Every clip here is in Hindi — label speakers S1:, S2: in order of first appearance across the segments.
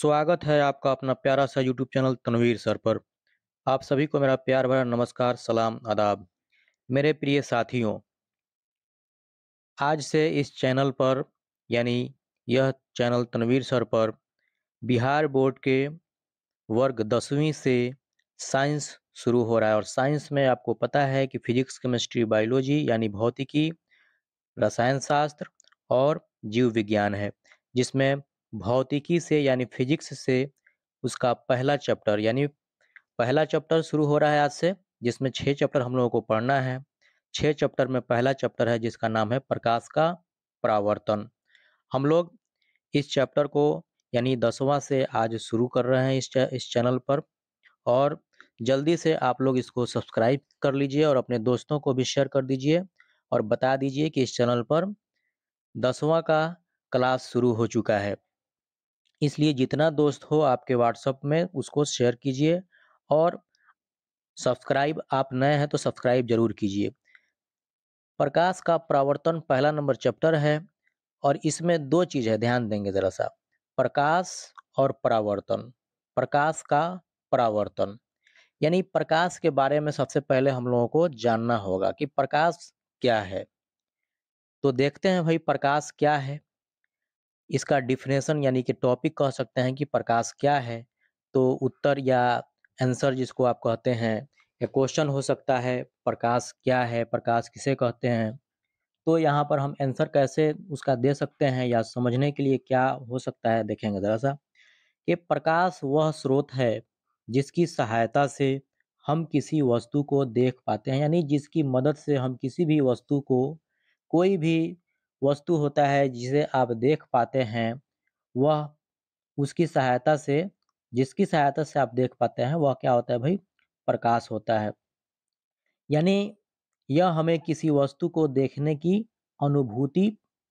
S1: स्वागत है आपका अपना प्यारा सा यूट्यूब चैनल तनवीर सर पर आप सभी को मेरा प्यार भरा नमस्कार सलाम आदाब मेरे प्रिय साथियों आज से इस चैनल पर यानी यह चैनल तनवीर सर पर बिहार बोर्ड के वर्ग दसवीं से साइंस शुरू हो रहा है और साइंस में आपको पता है कि फिजिक्स केमिस्ट्री बायोलॉजी यानी भौतिकी रसायन शास्त्र और जीव विज्ञान है जिसमें भौतिकी से यानी फिजिक्स से उसका पहला चैप्टर यानी पहला चैप्टर शुरू हो रहा है आज से जिसमें छः चैप्टर हम लोगों को पढ़ना है छः चैप्टर में पहला चैप्टर है जिसका नाम है प्रकाश का परावर्तन हम लोग इस चैप्टर को यानी दसवां से आज शुरू कर रहे हैं इस इस चैनल पर और जल्दी से आप लोग इसको सब्सक्राइब कर लीजिए और अपने दोस्तों को भी शेयर कर दीजिए और बता दीजिए कि इस चैनल पर दसवां का क्लास शुरू हो चुका है इसलिए जितना दोस्त हो आपके व्हाट्सअप में उसको शेयर कीजिए और सब्सक्राइब आप नए हैं तो सब्सक्राइब जरूर कीजिए प्रकाश का प्रावर्तन पहला नंबर चैप्टर है और इसमें दो चीज़ है ध्यान देंगे ज़रा सा प्रकाश और प्रावर्तन प्रकाश का परावर्तन यानी प्रकाश के बारे में सबसे पहले हम लोगों को जानना होगा कि प्रकाश क्या है तो देखते हैं भाई प्रकाश क्या है इसका डिफिनेशन यानी कि टॉपिक कह सकते हैं कि प्रकाश क्या है तो उत्तर या आंसर जिसको आप कहते हैं या क्वेश्चन हो सकता है प्रकाश क्या है प्रकाश किसे कहते हैं तो यहाँ पर हम आंसर कैसे उसका दे सकते हैं या समझने के लिए क्या हो सकता है देखेंगे ज़रा सा कि प्रकाश वह स्रोत है जिसकी सहायता से हम किसी वस्तु को देख पाते हैं यानी जिसकी मदद से हम किसी भी वस्तु को कोई भी वस्तु होता है जिसे आप देख पाते हैं वह उसकी सहायता से जिसकी सहायता से आप देख पाते हैं वह क्या होता है भाई प्रकाश होता है यानी यह हमें किसी वस्तु को देखने की अनुभूति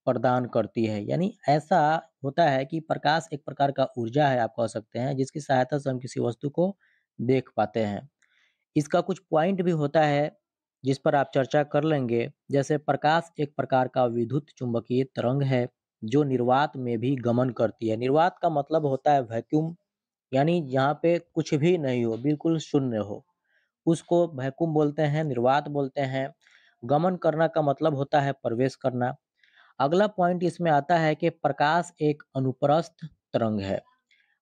S1: प्रदान करती है यानी ऐसा होता है कि प्रकाश एक प्रकार का ऊर्जा है आप कह सकते हैं जिसकी सहायता से हम किसी वस्तु को देख पाते हैं इसका कुछ पॉइंट भी होता है जिस पर आप चर्चा कर लेंगे जैसे प्रकाश एक प्रकार का विद्युत चुंबकीय तरंग है जो निर्वात में भी गमन करती है निर्वात का मतलब होता है वैक्यूम यानी जहाँ पे कुछ भी नहीं हो बिल्कुल शून्य हो उसको वैक्यूम बोलते हैं निर्वात बोलते हैं गमन करना का मतलब होता है प्रवेश करना अगला पॉइंट इसमें आता है कि प्रकाश एक अनुप्रस्थ तरंग है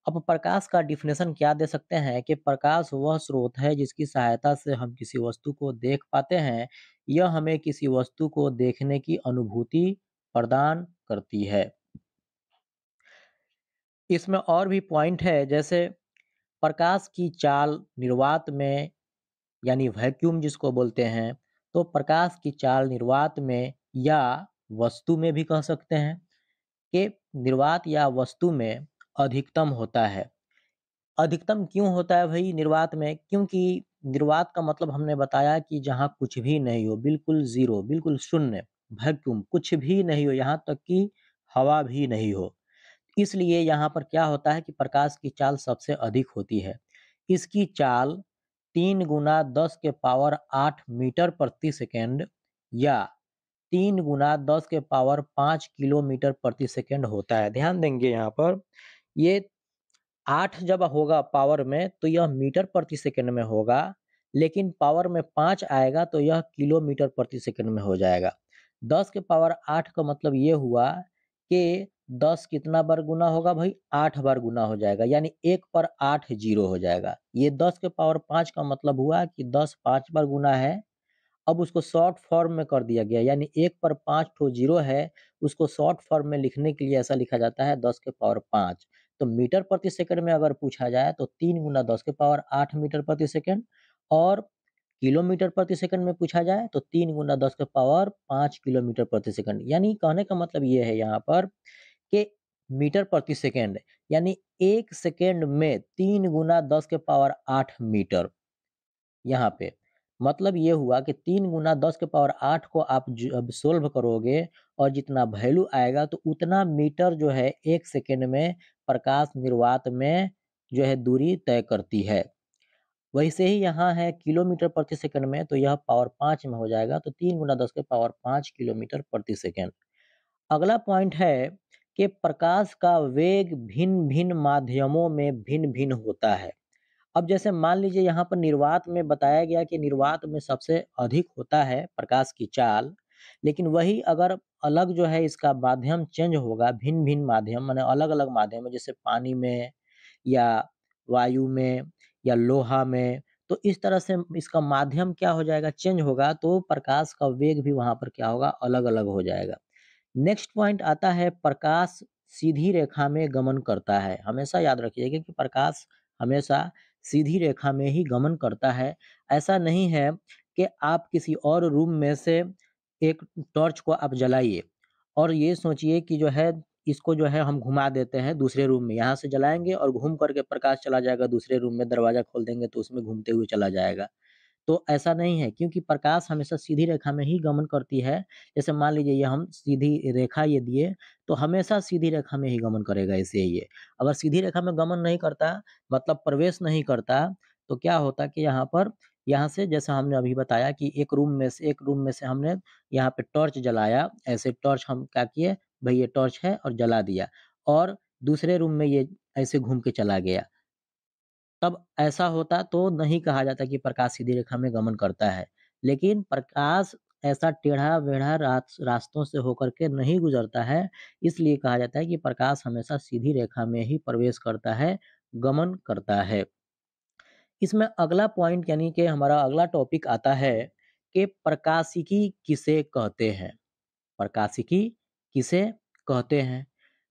S1: अब प्रकाश का डिफिनेशन क्या दे सकते हैं कि प्रकाश वह स्रोत है जिसकी सहायता से हम किसी वस्तु को देख पाते हैं यह हमें किसी वस्तु को देखने की अनुभूति प्रदान करती है इसमें और भी पॉइंट है जैसे प्रकाश की चाल निर्वात में यानी वैक्यूम जिसको बोलते हैं तो प्रकाश की चाल निर्वात में या वस्तु में भी कह सकते हैं कि निर्वात या वस्तु में अधिकतम होता है अधिकतम क्यों होता है भाई निर्वात में क्योंकि निर्वात का मतलब हमने बताया कि जहाँ कुछ भी नहीं हो बिल्कुल जीरो बिल्कुल शून्य वैक्यूम कुछ भी नहीं हो यहाँ तक कि हवा भी नहीं हो इसलिए यहाँ पर क्या होता है कि प्रकाश की चाल सबसे अधिक होती है इसकी चाल तीन गुना दस के पावर आठ मीटर प्रति सेकेंड या तीन गुना दस के पावर पाँच किलोमीटर प्रति सेकेंड होता है ध्यान देंगे यहाँ पर ये आठ जब होगा पावर में तो यह मीटर प्रति सेकंड में होगा लेकिन पावर में पाँच आएगा तो यह किलोमीटर प्रति सेकंड में हो जाएगा दस के पावर आठ का मतलब ये हुआ कि दस कितना बार गुना होगा भाई आठ बार गुना हो जाएगा यानी एक पर आठ जीरो हो जाएगा ये दस के पावर पाँच का मतलब हुआ कि दस पाँच बार गुना है अब उसको शॉर्ट फॉर्म में कर दिया गया यानी एक पर पाँच ठो जीरो है उसको शॉर्ट फॉर्म में लिखने के लिए ऐसा लिखा जाता है दस के पावर पाँच तो मीटर प्रति सेकंड में अगर पूछा जाए तो तीन गुना दस के पावर आठ मीटर प्रति सेकंड और किलोमीटर प्रति सेकंड में पूछा जाए तो तीन गुना दस के पावर पाँच किलोमीटर प्रति सेकंड यानी कहने का मतलब ये है यहाँ पर कि मीटर प्रति सेकंड यानी एक सेकंड में तीन गुना दस के पावर आठ मीटर यहाँ पे मतलब ये हुआ कि तीन गुना दस के पावर आठ को आप जब सोल्व करोगे और जितना वैल्यू आएगा तो उतना मीटर जो है एक सेकेंड में प्रकाश निर्वात में जो है दूरी तय करती है वैसे ही यहाँ है किलोमीटर प्रति सेकंड में तो यह पावर पाँच में हो जाएगा तो तीन गुना दस के पावर पाँच किलोमीटर प्रति सेकंड अगला पॉइंट है कि प्रकाश का वेग भिन्न भिन्न माध्यमों में भिन्न भिन्न होता है अब जैसे मान लीजिए यहाँ पर निर्वात में बताया गया कि निर्वात में सबसे अधिक होता है प्रकाश की चाल लेकिन वही अगर अलग जो है इसका माध्यम चेंज होगा भिन्न भिन्न माध्यम मैंने अलग अलग माध्यम जैसे पानी में या वायु में या लोहा में तो इस तरह से इसका माध्यम क्या हो जाएगा चेंज होगा तो प्रकाश का वेग भी वहां पर क्या होगा अलग अलग हो जाएगा नेक्स्ट पॉइंट आता है प्रकाश सीधी रेखा में गमन करता है हमेशा याद रखिएगा कि प्रकाश हमेशा सीधी रेखा में ही गमन करता है ऐसा नहीं है कि आप किसी और रूम में से एक टॉर्च को आप जलाइए और ये सोचिए कि जो है इसको जो है हम घुमा देते हैं दूसरे रूम में यहाँ से जलाएंगे और घूम करके प्रकाश चला जाएगा दूसरे रूम में दरवाज़ा खोल देंगे तो उसमें घूमते हुए चला जाएगा तो ऐसा नहीं है क्योंकि प्रकाश हमेशा सीधी रेखा में ही गमन करती है जैसे मान लीजिए ये हम सीधी रेखा ये दिए तो हमेशा सीधी रेखा में ही गमन करेगा इसे ये अगर सीधी रेखा में गमन नहीं करता मतलब प्रवेश नहीं करता तो क्या होता कि यहाँ पर यहाँ से जैसा हमने अभी बताया कि एक रूम में से एक रूम में से हमने यहाँ पे टॉर्च जलाया ऐसे टॉर्च हम क्या किए भाई ये टॉर्च है और जला दिया और दूसरे रूम में ये ऐसे घूम के चला गया तब ऐसा होता तो नहीं कहा जाता कि प्रकाश सीधी रेखा में गमन करता है लेकिन प्रकाश ऐसा टेढ़ा वेढ़ा रास्तों से होकर के नहीं गुजरता है इसलिए कहा जाता है कि प्रकाश हमेशा सीधी रेखा में ही प्रवेश करता है गमन करता है इसमें अगला पॉइंट यानी कि हमारा अगला टॉपिक आता है कि प्रकाशिकी किसे कहते हैं प्रकाशिकी किसे कहते हैं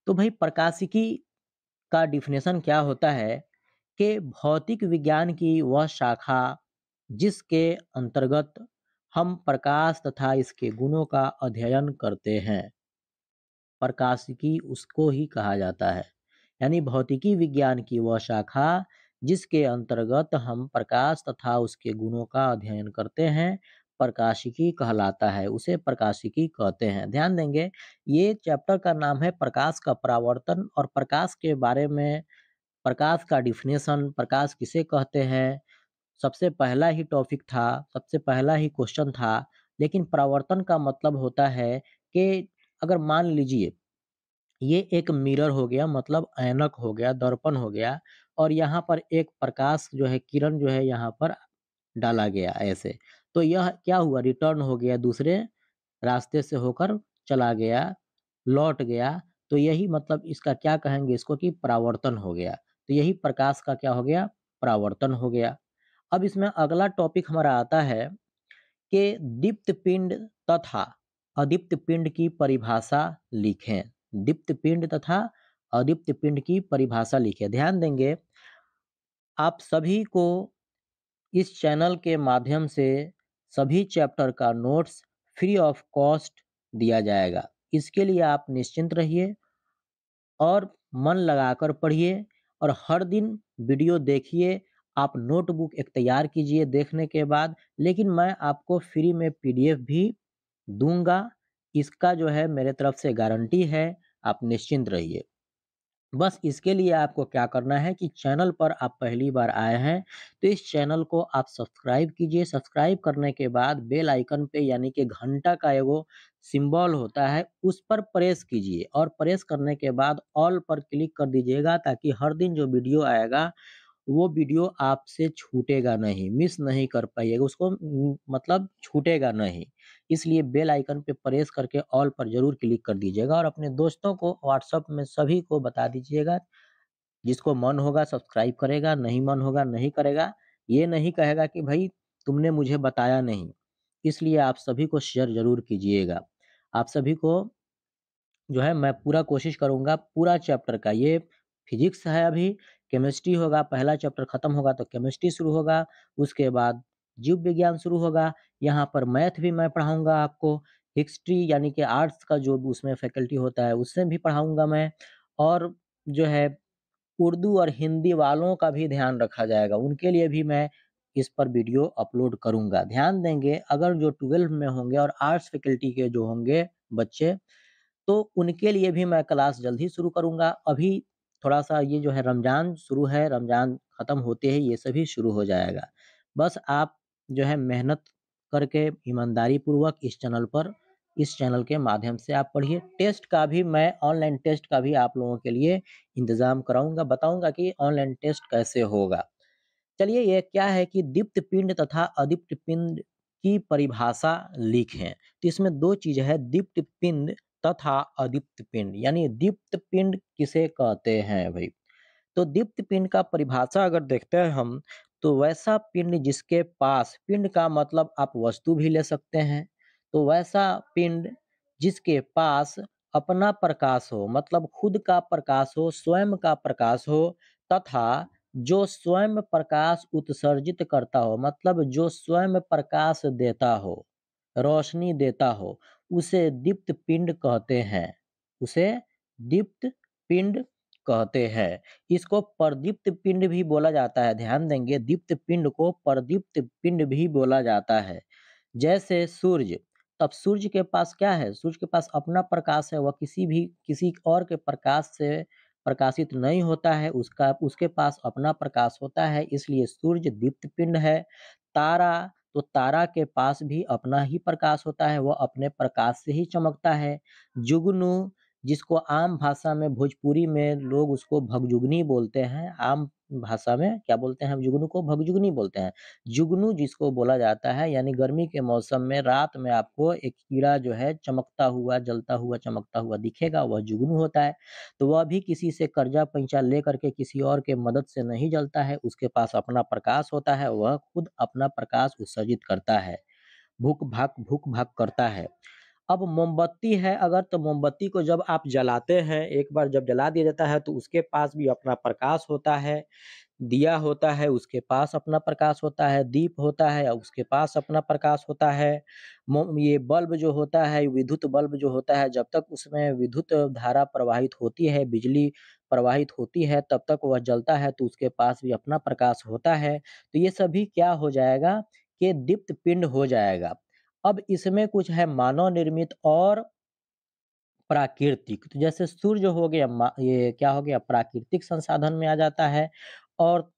S1: तो भाई प्रकाशिकी का डिफिनेशन क्या होता है कि भौतिक विज्ञान की वह शाखा जिसके अंतर्गत हम प्रकाश तथा इसके गुणों का अध्ययन करते हैं प्रकाशिकी उसको ही कहा जाता है यानी भौतिकी विज्ञान की वह शाखा जिसके अंतर्गत हम प्रकाश तथा उसके गुणों का अध्ययन करते हैं प्रकाशिकी कहलाता है उसे प्रकाशिकी कहते हैं ध्यान देंगे ये चैप्टर का नाम है प्रकाश का परावर्तन और प्रकाश के बारे में प्रकाश का डिफिनेशन प्रकाश किसे कहते हैं सबसे पहला ही टॉपिक था सबसे पहला ही क्वेश्चन था लेकिन परावर्तन का मतलब होता है कि अगर मान लीजिए ये एक मिरर हो गया मतलब ऐनक हो गया दर्पण हो गया और यहाँ पर एक प्रकाश जो है किरण जो है यहाँ पर डाला गया ऐसे तो यह क्या हुआ रिटर्न हो गया दूसरे रास्ते से होकर चला गया लौट गया तो यही मतलब इसका क्या कहेंगे इसको कि परावर्तन हो गया तो यही प्रकाश का क्या हो गया परावर्तन हो गया अब इसमें अगला टॉपिक हमारा आता है कि दीप्त पिंड तथा अदीप्त पिंड की परिभाषा लिखें दीप्त पिंड तथा अदीप्त पिंड की परिभाषा लिखे ध्यान देंगे आप सभी को इस चैनल के माध्यम से सभी चैप्टर का नोट्स फ्री ऑफ कॉस्ट दिया जाएगा इसके लिए आप निश्चिंत रहिए और मन लगाकर पढ़िए और हर दिन वीडियो देखिए आप नोटबुक एक तैयार कीजिए देखने के बाद लेकिन मैं आपको फ्री में पीडीएफ भी दूंगा इसका जो है मेरे तरफ से गारंटी है आप निश्चिंत रहिए बस इसके लिए आपको क्या करना है कि चैनल पर आप पहली बार आए हैं तो इस चैनल को आप सब्सक्राइब कीजिए सब्सक्राइब करने के बाद बेल आइकन पे यानी कि घंटा का एगो सिंबल होता है उस पर प्रेस कीजिए और प्रेस करने के बाद ऑल पर क्लिक कर दीजिएगा ताकि हर दिन जो वीडियो आएगा वो वीडियो आपसे छूटेगा नहीं मिस नहीं कर पाइएगा उसको मतलब छूटेगा नहीं इसलिए बेल आइकन पे प्रेस करके ऑल पर जरूर क्लिक कर दीजिएगा और अपने दोस्तों को व्हाट्सअप में सभी को बता दीजिएगा जिसको मन होगा सब्सक्राइब करेगा नहीं मन होगा नहीं करेगा ये नहीं कहेगा कि भाई तुमने मुझे बताया नहीं इसलिए आप सभी को शेयर जरूर कीजिएगा आप सभी को जो है मैं पूरा कोशिश करूँगा पूरा चैप्टर का ये फिजिक्स है अभी केमिस्ट्री होगा पहला चैप्टर खत्म होगा तो केमिस्ट्री शुरू होगा उसके बाद जीव विज्ञान शुरू होगा यहाँ पर मैथ भी मैं पढ़ाऊंगा आपको हिस्ट्री यानी कि आर्ट्स का जो उसमें फैकल्टी होता है उससे भी पढ़ाऊंगा मैं और जो है उर्दू और हिंदी वालों का भी ध्यान रखा जाएगा उनके लिए भी मैं इस पर वीडियो अपलोड करूंगा ध्यान देंगे अगर जो ट्वेल्व में होंगे और आर्ट्स फैकल्टी के जो होंगे बच्चे तो उनके लिए भी मैं क्लास जल्दी शुरू करूंगा अभी थोड़ा सा ये जो है रमज़ान शुरू है रमज़ान ख़त्म होते ही ये सभी शुरू हो जाएगा बस आप जो है मेहनत करके ईमानदारी पूर्वक इस चैनल पर इस चैनल के माध्यम से आप पढ़िए टेस्ट का भी मैं ऑनलाइन टेस्ट का भी आप लोगों के लिए इंतज़ाम कराऊंगा बताऊंगा कि ऑनलाइन टेस्ट कैसे होगा चलिए ये क्या है कि दीप्त पिंड तथा अदीप्त पिंड की परिभाषा लिखें तो इसमें दो चीज़ है दीप्त पिंड तथा अदीप्त पिंड यानी दीप्त पिंड किसे कहते हैं भाई तो दीप्त पिंड का परिभाषा अगर देखते हैं हम तो वैसा पिंड जिसके पास पिंड का मतलब आप वस्तु भी ले सकते हैं तो वैसा पिंड जिसके पास अपना प्रकाश हो मतलब खुद का प्रकाश हो स्वयं का प्रकाश हो तथा जो स्वयं प्रकाश उत्सर्जित करता हो मतलब जो स्वयं प्रकाश देता हो रोशनी देता हो उसे दीप्त पिंड कहते हैं उसे दीप्त पिंड कहते हैं। इसको प्रदीप्त पिंड भी बोला जाता है। ध्यान देंगे दीप्त पिंड को प्रदीप्त पिंड भी बोला जाता है। जैसे सूर्य, तब सूर्य के पास क्या है? सूर्य के पास अपना प्रकाश है। वह किसी भी किसी और के प्रकाश से प्रकाशित नहीं होता है। उसका उसके पास अपना प्रकाश होता है इसलिए सूर्य दीप्त पिंड है। तारा, तो तारा के पास भी अपना ही प्रकाश होता है। वह अपने प्रकाश से ही चमकता है। जुगनू जिसको आम भाषा में भोजपुरी में लोग उसको भगजुगनी बोलते हैं आम भाषा में क्या बोलते हैं जुगनू को भगजुगनी बोलते हैं जुगनू जिसको बोला जाता है यानी गर्मी के मौसम में रात में आपको एक कीड़ा जो है चमकता हुआ जलता हुआ चमकता हुआ दिखेगा वह जुगनू होता है तो वह भी किसी से कर्जा पैंचा ले करके किसी और के मदद से नहीं जलता है उसके पास अपना प्रकाश होता है वह खुद अपना प्रकाश उत्सर्जित करता है भूख भाग भूख भाग करता है अब मोमबत्ती है अगर तो मोमबत्ती को जब आप जलाते हैं एक बार जब जला दिया जाता है तो उसके पास भी अपना प्रकाश होता है दिया होता है उसके पास अपना प्रकाश होता है दीप होता है उसके पास अपना प्रकाश होता है ये बल्ब जो होता है विद्युत बल्ब जो होता है जब तक उसमें विद्युत धारा प्रवाहित होती है बिजली प्रवाहित होती है तब तक वह जलता है तो उसके पास भी अपना प्रकाश होता है तो ये सभी क्या हो जाएगा के दीप्त पिंड हो जाएगा अब इसमें कुछ है मानव निर्मित और प्राकृतिक तो जैसे सूर्य हो गया ये क्या हो गया प्राकृतिक संसाधन में आ जाता है और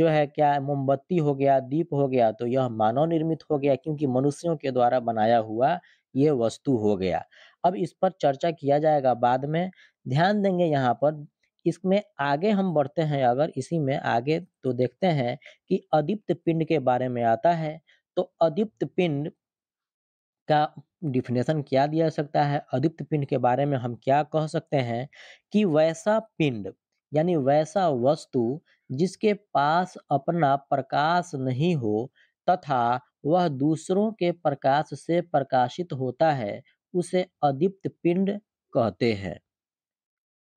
S1: जो है क्या मोमबत्ती हो गया दीप हो गया तो यह मानव निर्मित हो गया क्योंकि मनुष्यों के द्वारा बनाया हुआ ये वस्तु हो गया अब इस पर चर्चा किया जाएगा बाद में ध्यान देंगे यहाँ पर इसमें आगे हम बढ़ते हैं अगर इसी में आगे तो देखते हैं कि अदीप्त पिंड के बारे में आता है तो अदीप्त पिंड का डिफिनेशन क्या दिया सकता है अदीप्त पिंड के बारे में हम क्या कह सकते हैं कि वैसा पिंड यानी वैसा वस्तु जिसके पास अपना प्रकाश नहीं हो तथा वह दूसरों के प्रकाश से प्रकाशित होता है उसे अदीप्त पिंड कहते हैं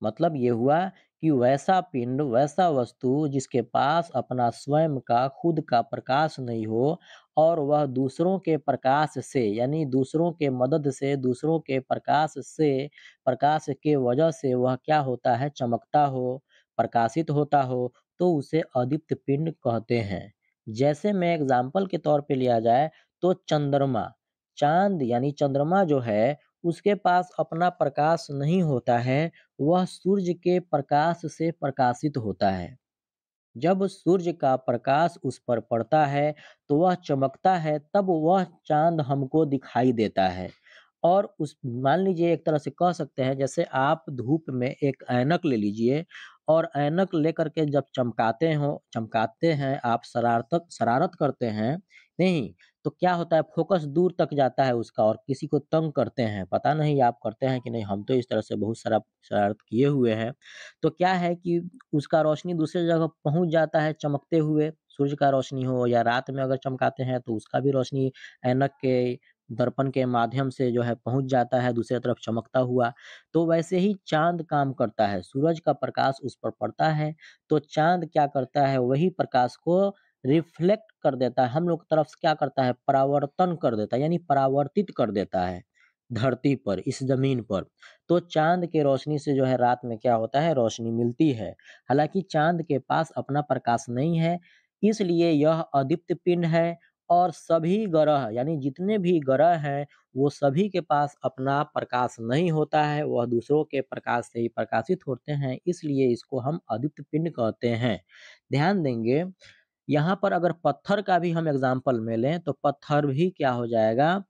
S1: मतलब ये हुआ कि वैसा पिंड वैसा वस्तु जिसके पास अपना स्वयं का खुद का प्रकाश नहीं हो और वह दूसरों के प्रकाश से यानी दूसरों के मदद से दूसरों के प्रकाश से प्रकाश के वजह से वह क्या होता है चमकता हो प्रकाशित होता हो तो उसे अदीप्त पिंड कहते हैं जैसे मैं एग्जाम्पल के तौर पे लिया जाए तो चंद्रमा चांद यानी चंद्रमा जो है उसके पास अपना प्रकाश नहीं होता है वह सूर्य के प्रकाश से प्रकाशित होता है जब सूर्य का प्रकाश उस पर पड़ता है तो वह चमकता है तब वह चांद हमको दिखाई देता है और उस मान लीजिए एक तरह से कह सकते हैं जैसे आप धूप में एक ऐनक ले लीजिए और ऐनक लेकर के जब चमकाते हो चमकाते हैं आप शरारत शरारत करते हैं नहीं तो क्या होता है फोकस दूर तक जाता है उसका और किसी को तंग करते हैं पता नहीं आप करते हैं कि नहीं हम तो इस तरह से बहुत सारा शरारत किए हुए हैं तो क्या है कि उसका रोशनी दूसरे जगह पहुंच जाता है चमकते हुए सूर्य का रोशनी हो या रात में अगर चमकाते हैं तो उसका भी रोशनी ऐनक के दर्पण के माध्यम से जो है पहुंच जाता है दूसरे तरफ चमकता हुआ तो वैसे ही चांद काम करता है सूरज का प्रकाश उस पर पड़ता है तो चांद क्या करता है वही प्रकाश को रिफ्लेक्ट कर देता है हम लोग तरफ से क्या करता है परावर्तन कर देता है यानी परावर्तित कर देता है धरती पर इस जमीन पर तो चांद के रोशनी से जो है रात में क्या होता है रोशनी मिलती है हालांकि चांद के पास अपना प्रकाश नहीं है इसलिए यह अदीप्त पिंड है और सभी ग्रह यानी जितने भी ग्रह हैं वो सभी के पास अपना प्रकाश नहीं होता है वह दूसरों के प्रकाश से ही प्रकाशित होते हैं इसलिए इसको हम अदीप्त पिंड कहते हैं ध्यान देंगे यहाँ पर अगर पत्थर का भी हम एग्जाम्पल में लें तो पत्थर भी क्या हो जाएगा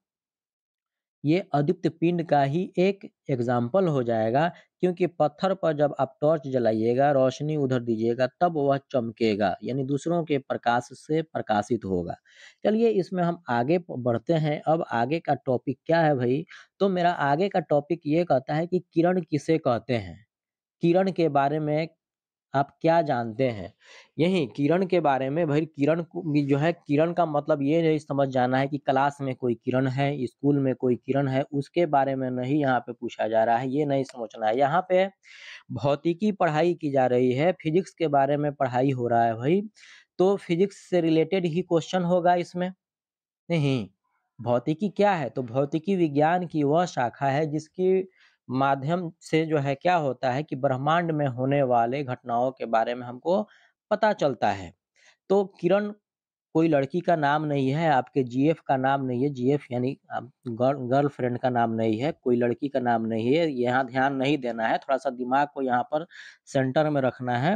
S1: ये अदित्य पिंड का ही एक एग्जाम्पल हो जाएगा क्योंकि पत्थर पर जब आप टॉर्च जलाइएगा रोशनी उधर दीजिएगा तब वह चमकेगा यानी दूसरों के प्रकाश से प्रकाशित होगा चलिए इसमें हम आगे बढ़ते हैं अब आगे का टॉपिक क्या है भाई तो मेरा आगे का टॉपिक ये कहता है कि किरण किसे कहते हैं किरण के बारे में आप क्या जानते हैं यही किरण के बारे में भाई किरण जो है किरण का मतलब ये नहीं समझ जाना है कि क्लास में कोई किरण है स्कूल में कोई किरण है उसके बारे में नहीं यहाँ पे पूछा जा रहा है ये नहीं समझना है यहाँ पे भौतिकी पढ़ाई की जा रही है फिजिक्स के बारे में पढ़ाई हो रहा है भाई तो फिजिक्स से रिलेटेड ही क्वेश्चन होगा इसमें नहीं भौतिकी क्या है तो भौतिकी विज्ञान की वह शाखा है जिसकी माध्यम से जो है क्या होता है कि ब्रह्मांड में होने वाले घटनाओं के बारे में हमको पता चलता है तो किरण कोई लड़की का नाम नहीं है आपके जीएफ का नाम नहीं है जीएफ यानी गर्लफ्रेंड का नाम नहीं है कोई लड़की का नाम नहीं है यहाँ ध्यान नहीं देना है थोड़ा सा दिमाग को यहाँ पर सेंटर में रखना है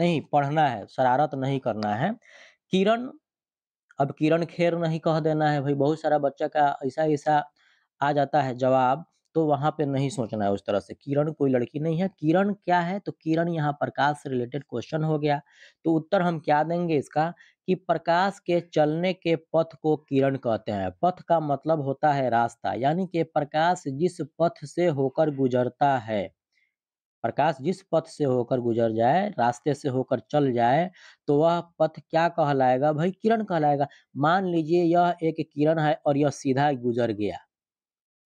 S1: नहीं पढ़ना है शरारत नहीं करना है किरण अब किरण खेर नहीं कह देना है भाई बहुत सारा बच्चा का ऐसा ऐसा आ जाता है जवाब तो वहां पे नहीं सोचना है उस तरह से किरण कोई लड़की नहीं है किरण क्या है तो किरण यहाँ प्रकाश से रिलेटेड क्वेश्चन हो गया तो उत्तर हम क्या देंगे इसका कि प्रकाश के चलने के पथ को किरण कहते हैं पथ का मतलब होता है रास्ता यानी कि प्रकाश जिस पथ से होकर गुजरता है प्रकाश जिस पथ से होकर गुजर जाए रास्ते से होकर चल जाए तो वह पथ क्या कहलाएगा भाई किरण कहलाएगा मान लीजिए यह एक किरण है और यह सीधा गुजर गया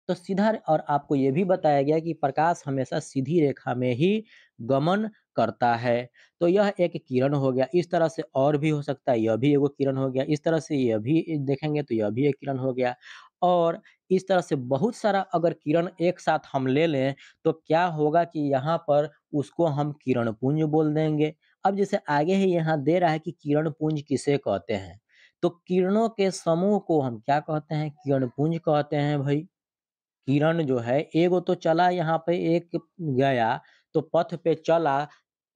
S1: तो सीधा और आपको ये भी बताया गया कि प्रकाश हमेशा सीधी रेखा में ही गमन करता है तो यह एक किरण हो गया इस तरह से और भी हो सकता है यह भी एगो किरण हो गया इस तरह से यह भी देखेंगे तो यह भी एक किरण हो गया और इस तरह से बहुत सारा अगर किरण एक साथ हम ले लें तो क्या होगा कि यहाँ पर उसको हम किरण पुंज बोल देंगे अब जैसे आगे ही यहाँ दे रहा है कि किरण पुंज किसे कहते हैं तो किरणों के समूह को हम क्या कहते हैं किरण पुंज कहते हैं भाई हिरण जो है एगो तो चला यहाँ पे एक गया तो पथ पे चला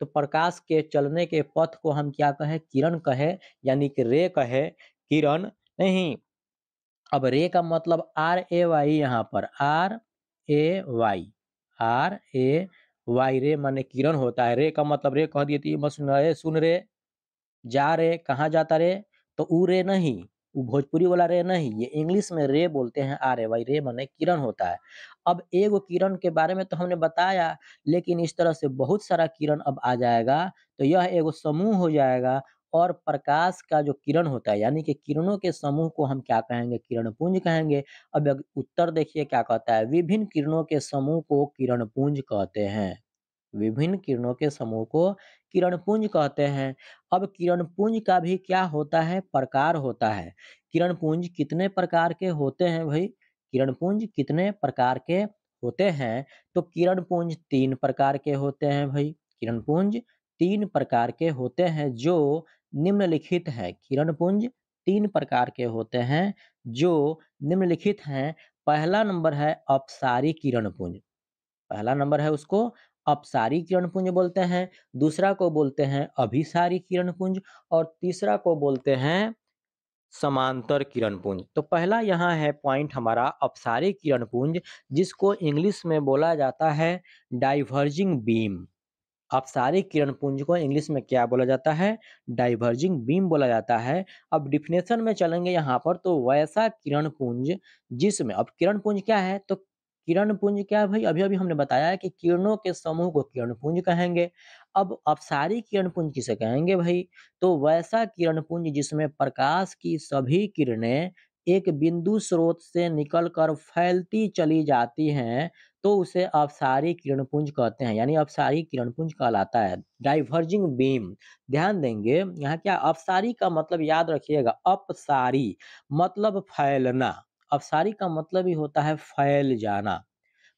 S1: तो प्रकाश के चलने के पथ को हम क्या कहे किरण कहे यानी कि रे कहे किरण नहीं अब रे का मतलब आर ए वाई यहाँ पर R A Y R A Y ray माने किरण होता है रे का मतलब रे कह दिए थी तो सुन रे जा रे कहा जाता रे तो ऊ रे नहीं वो भोजपुरी वाला रे नहीं ये इंग्लिश में रे बोलते हैं आ रे वाई रे माने किरण होता है अब एगो किरण के बारे में तो हमने बताया लेकिन इस तरह से बहुत सारा किरण अब आ जाएगा तो यह एगो समूह हो जाएगा और प्रकाश का जो किरण होता है यानी कि किरणों के समूह को हम क्या कहेंगे किरण पुंज कहेंगे अब उत्तर देखिए क्या कहता है विभिन्न किरणों के समूह को किरण पुंज कहते हैं विभिन्न किरणों के समूह को किरणपुंज कहते हैं अब किरण पुंज का भी क्या होता है प्रकार होता है किरण पुंज कितने प्रकार के होते हैं भाई किरण पुंज कितने प्रकार के होते हैं तो किरण पुंज तीन प्रकार के होते हैं भाई किरण पुंज तीन प्रकार के होते हैं जो निम्नलिखित है पुंज तीन प्रकार के होते हैं जो निम्नलिखित हैं पहला नंबर है अपसारी पुंज पहला नंबर है उसको अपसारी किरण पुंज बोलते हैं दूसरा को बोलते हैं अभिसारी किरण पुंज और तीसरा को बोलते हैं समांतर किरण पुंज तो पहला यहाँ है पॉइंट हमारा अपसारी किरण पुंज जिसको इंग्लिश में बोला जाता है डाइवर्जिंग बीम अपसारी किरण पुंज को इंग्लिश में क्या बोला जाता है डाइवर्जिंग बीम बोला जाता है अब डिफिनेशन में चलेंगे यहाँ पर तो वैसा किरण पुंज जिसमें अब किरण पुंज क्या है तो किरण पुंज क्या है भाई अभी अभी हमने बताया है कि किरणों के समूह को किरण पुंज कहेंगे अब अपसारी किरण पुंज किसे कहेंगे भाई तो वैसा किरण पुंज जिसमें प्रकाश की सभी किरणें एक बिंदु स्रोत से निकलकर फैलती चली जाती हैं तो उसे अपसारी किरण पुंज कहते हैं यानी अपसारी किरण पुंज कहलाता है डाइवर्जिंग बीम ध्यान देंगे यहाँ क्या अपसारी का मतलब याद रखिएगा अपसारी मतलब फैलना अफसारी का मतलब ही होता है फैल जाना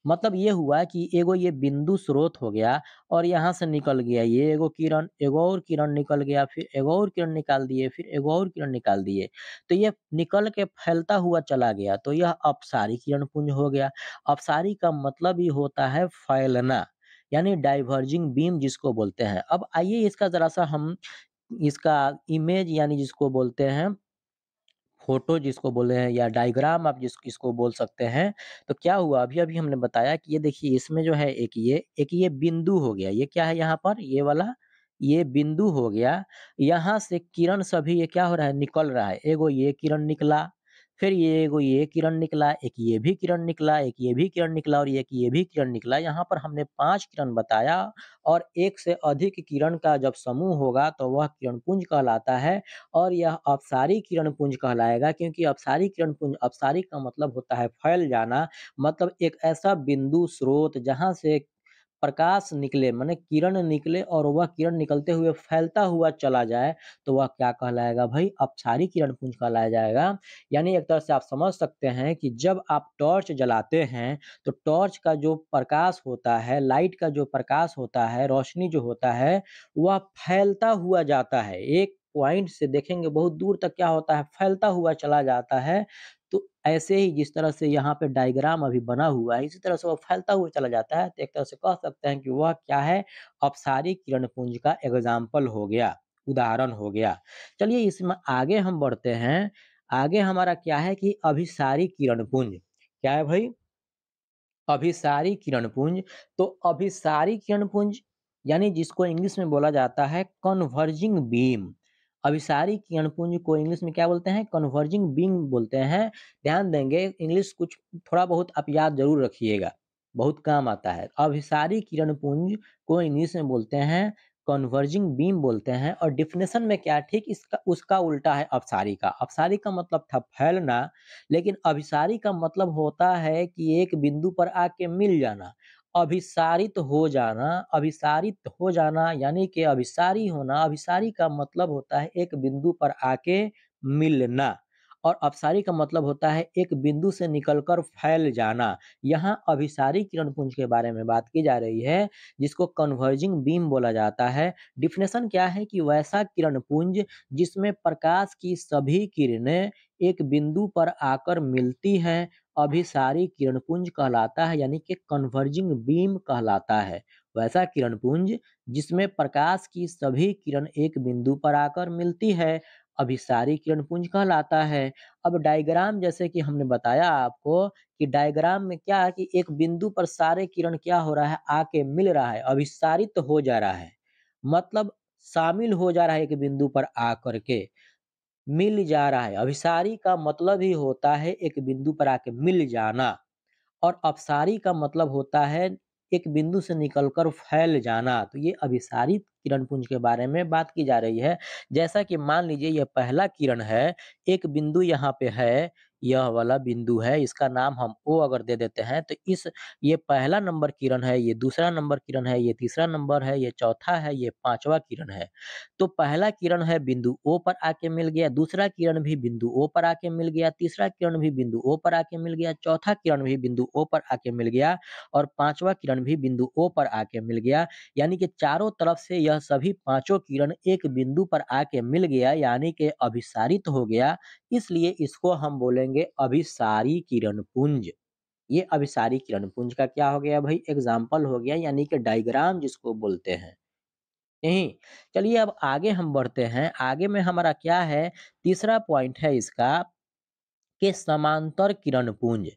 S1: मतलब ये हुआ कि एगो ये बिंदु स्रोत हो गया और यहाँ से निकल गया ये एगो किरण एगो और किरण निकल गया फिर एगो और किरण निकाल दिए फिर एगो और किरण निकाल दिए तो ये निकल के फैलता हुआ चला गया तो यह अपसारी किरण पुंज हो गया अपसारी का मतलब ही होता है फैलना यानी डाइवर्जिंग बीम जिसको बोलते हैं अब आइए इसका ज़रा सा हम इसका इमेज यानी जिसको बोलते हैं फोटो जिसको बोले हैं या डायग्राम आप जिस इसको बोल सकते हैं तो क्या हुआ अभी अभी हमने बताया कि ये देखिए इसमें जो है एक ये एक ये बिंदु हो गया ये क्या है यहाँ पर ये वाला ये बिंदु हो गया यहाँ से किरण सभी ये क्या हो रहा है निकल रहा है एगो ये किरण निकला फिर ये गो ये किरण निकला एक ये भी किरण निकला एक ये भी किरण निकला और एक ये भी किरण निकला यहाँ पर हमने पांच किरण बताया और एक से अधिक किरण का जब समूह होगा तो वह किरण पुंज कहलाता है और यह अपसारी किरण पुंज कहलाएगा क्योंकि अपसारी किरण पुंज अपसारी का मतलब होता है फैल जाना मतलब एक ऐसा बिंदु स्रोत जहाँ से प्रकाश निकले माने किरण निकले और वह किरण निकलते हुए फैलता हुआ चला जाए तो वह क्या कहलाएगा भाई अपसारी किरण पुंज कहलाया जाएगा यानी एक तरह से आप समझ सकते हैं कि जब आप टॉर्च जलाते हैं तो टॉर्च का जो प्रकाश होता है लाइट का जो प्रकाश होता है रोशनी जो होता है वह फैलता हुआ जाता है एक पॉइंट से देखेंगे बहुत दूर तक क्या होता है फैलता हुआ चला जाता है तो ऐसे ही जिस तरह से यहाँ पे डायग्राम अभी बना हुआ है इसी तरह से वो फैलता हुआ चला जाता है तो एक तरह से कह सकते हैं कि वह क्या है अपसारी किरण पुंज का एग्जाम्पल हो गया उदाहरण हो गया चलिए इसमें आगे हम बढ़ते हैं आगे हमारा क्या है कि अभिसारी किरण पुंज क्या है भाई अभिसारी किरण पुंज तो अभिसारी किरण पुंज यानी जिसको इंग्लिश में बोला जाता है कन्वर्जिंग बीम अभिसारी किरण पुंज को इंग्लिश में क्या बोलते हैं कन्वर्जिंग बींग बोलते हैं ध्यान देंगे इंग्लिश कुछ थोड़ा बहुत आप याद जरूर रखिएगा बहुत काम आता है अभिसारी किरण पुंज को इंग्लिश में बोलते हैं कन्वर्जिंग बीम बोलते हैं और डिफिनेशन में क्या ठीक इसका उसका उल्टा है अपसारी का अपसारी का मतलब था फैलना लेकिन अभिसारी का मतलब होता है कि एक बिंदु पर आके मिल जाना अभिसारित हो जाना अभिसारित हो जाना यानी कि अभिसारी होना अभिसारी का मतलब होता है एक बिंदु पर आके मिलना और अपसारी का मतलब होता है एक बिंदु से निकलकर फैल जाना यहाँ अभिसारी किरण पुंज के बारे में बात की जा रही है जिसको कन्वर्जिंग बीम बोला जाता है डिफिनेशन क्या है कि वैसा किरण पुंज जिसमें प्रकाश की सभी किरणें एक बिंदु पर आकर मिलती हैं अभिसारी पुंज कहलाता है यानी कि कन्वर्जिंग बीम कहलाता है वैसा पुंज जिसमें प्रकाश की सभी किरण एक बिंदु पर आकर मिलती है अभिसारी पुंज कहलाता है अब डायग्राम जैसे कि हमने बताया आपको कि डायग्राम में क्या है कि एक बिंदु पर सारे किरण क्या हो रहा है आके मिल रहा है अभिसारित तो हो जा रहा है मतलब शामिल हो जा रहा है एक बिंदु पर आकर के मिल जा रहा है अभिसारी का मतलब ही होता है एक बिंदु पर आके मिल जाना और अपसारी का मतलब होता है एक बिंदु से निकलकर फैल जाना तो ये अभिसारी किरण पुंज के बारे में बात की जा रही है जैसा कि मान लीजिए यह पहला किरण है एक बिंदु यहाँ पे है यह वाला बिंदु है इसका नाम हम ओ अगर दे देते हैं तो इस ये पहला नंबर किरण है ये दूसरा नंबर किरण है ये तीसरा नंबर है ये चौथा है ये पांचवा किरण है तो पहला किरण है बिंदु ओ पर आके मिल गया दूसरा किरण भी बिंदु ओ पर आके मिल गया तीसरा किरण भी बिंदु ओ पर आके मिल गया चौथा किरण भी बिंदु ओ पर आके मिल गया और पांचवा किरण भी बिंदु ओ पर आके मिल गया यानी कि चारों तरफ से यह सभी पांचों किरण एक बिंदु पर आके मिल गया यानी कि अभिसारित हो गया इसलिए इसको हम बोलेंगे करेंगे अभिसारी किरण पुंज ये अभिसारी किरण पुंज का क्या हो गया भाई एग्जाम्पल हो गया यानी कि डायग्राम जिसको बोलते हैं नहीं चलिए अब आगे हम बढ़ते हैं आगे में हमारा क्या है तीसरा पॉइंट है इसका के समांतर किरण पुंज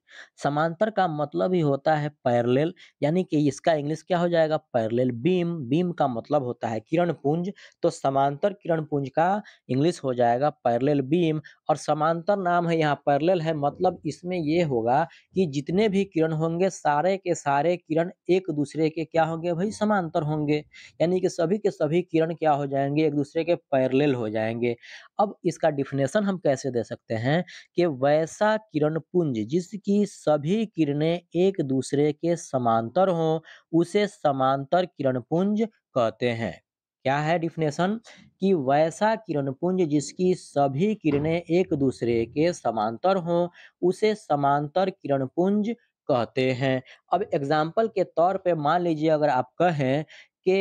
S1: समांतर का मतलब ही होता है पैरलेल यानी कि इसका इंग्लिश क्या हो जाएगा पैरलेल बीम बीम का मतलब होता है किरण पुंज तो समांतर किरण पुंज का इंग्लिश हो जाएगा पैरलेल बीम और समांतर नाम है यहाँ पैरलेल है मतलब इसमें ये होगा कि जितने भी किरण होंगे सारे के सारे किरण एक दूसरे के क्या होंगे भाई समांतर होंगे यानी कि सभी के सभी किरण क्या हो जाएंगे एक दूसरे के पैरलेल हो जाएंगे अब इसका डिफिनेशन हम कैसे दे सकते हैं कि वैसा किरण पुंज जिसकी सभी किरणें एक दूसरे के समांतर हों उसे समांतर किरण पुंज कहते हैं क्या है डिफिनेशन कि वैसा किरण पुंज जिसकी सभी किरणें एक दूसरे के समांतर हों उसे समांतर किरण पुंज कहते हैं अब एग्जाम्पल के तौर पे मान लीजिए अगर आप कहें कि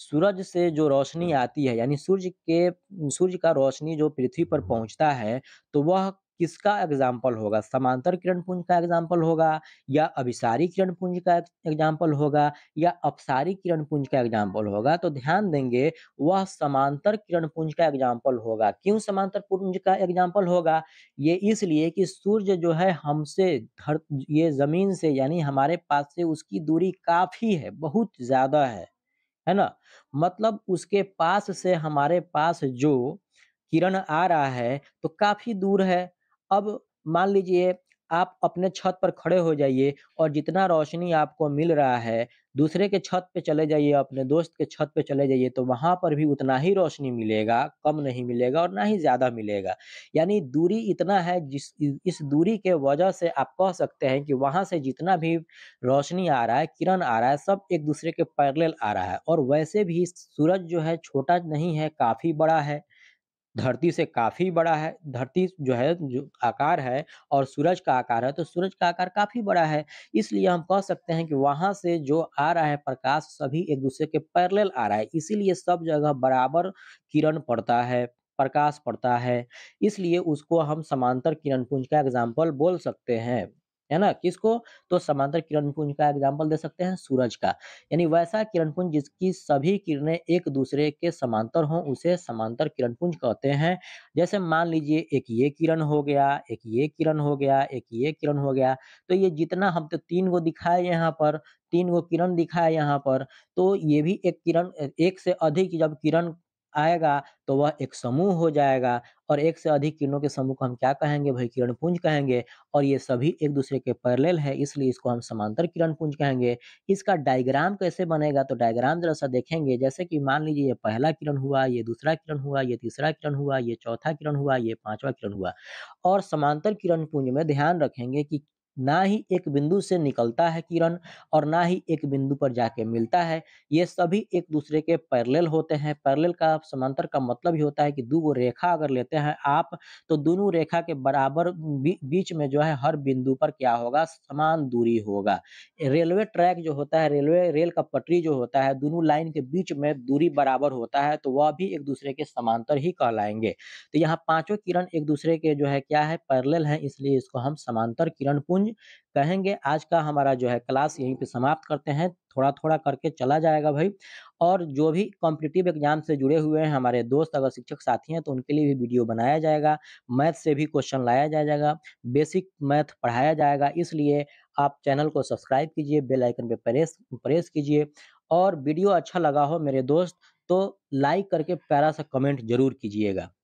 S1: सूरज से जो रोशनी हाँ। आती है यानी सूर्य के सूर्य का रोशनी जो पृथ्वी पर हाँ। पहुंचता है तो वह किसका एग्जाम्पल होगा समांतर किरण पुंज का एग्जाम्पल होगा या अभिसारी किरण पुंज का एग्जाम्पल होगा या अपसारी किरण पुंज का एग्जाम्पल होगा तो ध्यान देंगे वह समांतर किरण पुंज का एग्जाम्पल होगा क्यों समांतर पुंज का एग्जाम्पल होगा ये इसलिए कि सूर्य जो है हमसे धर ये जमीन से यानी हमारे पास से उसकी दूरी काफी है बहुत ज्यादा है है ना मतलब उसके पास से हमारे पास जो किरण आ रहा है तो काफी दूर है अब मान लीजिए आप अपने छत पर खड़े हो जाइए और जितना रोशनी आपको मिल रहा है दूसरे के छत पे चले जाइए अपने दोस्त के छत पे चले जाइए तो वहाँ पर भी उतना ही रोशनी मिलेगा कम नहीं मिलेगा और ना ही ज़्यादा मिलेगा यानी दूरी इतना है जिस इस दूरी के वजह से आप कह सकते हैं कि वहाँ से जितना भी रोशनी आ रहा है किरण आ रहा है सब एक दूसरे के पैरेलल आ रहा है और वैसे भी सूरज जो है छोटा नहीं है काफ़ी बड़ा है धरती से काफ़ी बड़ा है धरती जो है जो आकार है और सूरज का आकार है तो सूरज का आकार काफ़ी बड़ा है इसलिए हम कह सकते हैं कि वहाँ से जो आ रहा है प्रकाश सभी एक दूसरे के पैरेलल आ रहा है इसीलिए सब जगह बराबर किरण पड़ता है प्रकाश पड़ता है इसलिए उसको हम समांतर किरण पुंज का एग्जाम्पल बोल सकते हैं है ना किसको तो समांतर किरण पुंज का एग्जाम्पल दे सकते हैं सूरज का यानी वैसा किरण पुंज जिसकी सभी किरणें एक दूसरे के समांतर हों उसे समांतर किरण पुंज कहते हैं जैसे मान लीजिए एक ये किरण हो गया एक ये किरण हो गया एक ये किरण हो गया तो ये जितना हम तो तीन को दिखाए यहाँ पर तीन गो किरण दिखाया यहाँ पर तो ये भी एक किरण एक से अधिक जब किरण आएगा तो वह एक समूह हो जाएगा और एक से अधिक किरणों के समूह को हम क्या कहेंगे भाई किरण पुंज कहेंगे और ये सभी एक दूसरे के पैरेलल है इसलिए इसको हम समांतर किरण पुंज कहेंगे इसका डायग्राम कैसे बनेगा तो डायग्राम जरा सा देखेंगे जैसे कि मान लीजिए ये पहला किरण हुआ ये दूसरा किरण हुआ ये तीसरा किरण हुआ ये चौथा किरण हुआ ये पांचवा किरण हुआ और समांतर किरण पुंज में ध्यान रखेंगे कि ना ही एक बिंदु से निकलता है किरण और ना ही एक बिंदु पर जाके मिलता है ये सभी एक दूसरे के पैरेलल होते हैं पैरेलल का समांतर का मतलब ही होता है कि दो रेखा अगर लेते हैं आप तो दोनों रेखा के बराबर बीच में जो है हर बिंदु पर क्या होगा समान दूरी होगा रेलवे ट्रैक जो होता है रेलवे रेल का पटरी जो होता है दोनों लाइन के बीच में दूरी बराबर होता है तो वह भी एक दूसरे के समांतर ही कहलाएंगे तो यहाँ पांचों किरण एक दूसरे के जो है क्या है पैरेलल है इसलिए इसको हम समांतर किरण पुंज कुंज कहेंगे आज का हमारा जो है क्लास यहीं पे समाप्त करते हैं थोड़ा थोड़ा करके चला जाएगा भाई और जो भी कॉम्पिटिटिव एग्जाम से जुड़े हुए हैं हमारे दोस्त अगर शिक्षक साथी हैं तो उनके लिए भी वीडियो बनाया जाएगा मैथ से भी क्वेश्चन लाया जाएगा बेसिक मैथ पढ़ाया जाएगा इसलिए आप चैनल को सब्सक्राइब कीजिए बेल आइकन पे प्रेस प्रेस कीजिए और वीडियो अच्छा लगा हो मेरे दोस्त तो लाइक करके प्यारा सा कमेंट जरूर कीजिएगा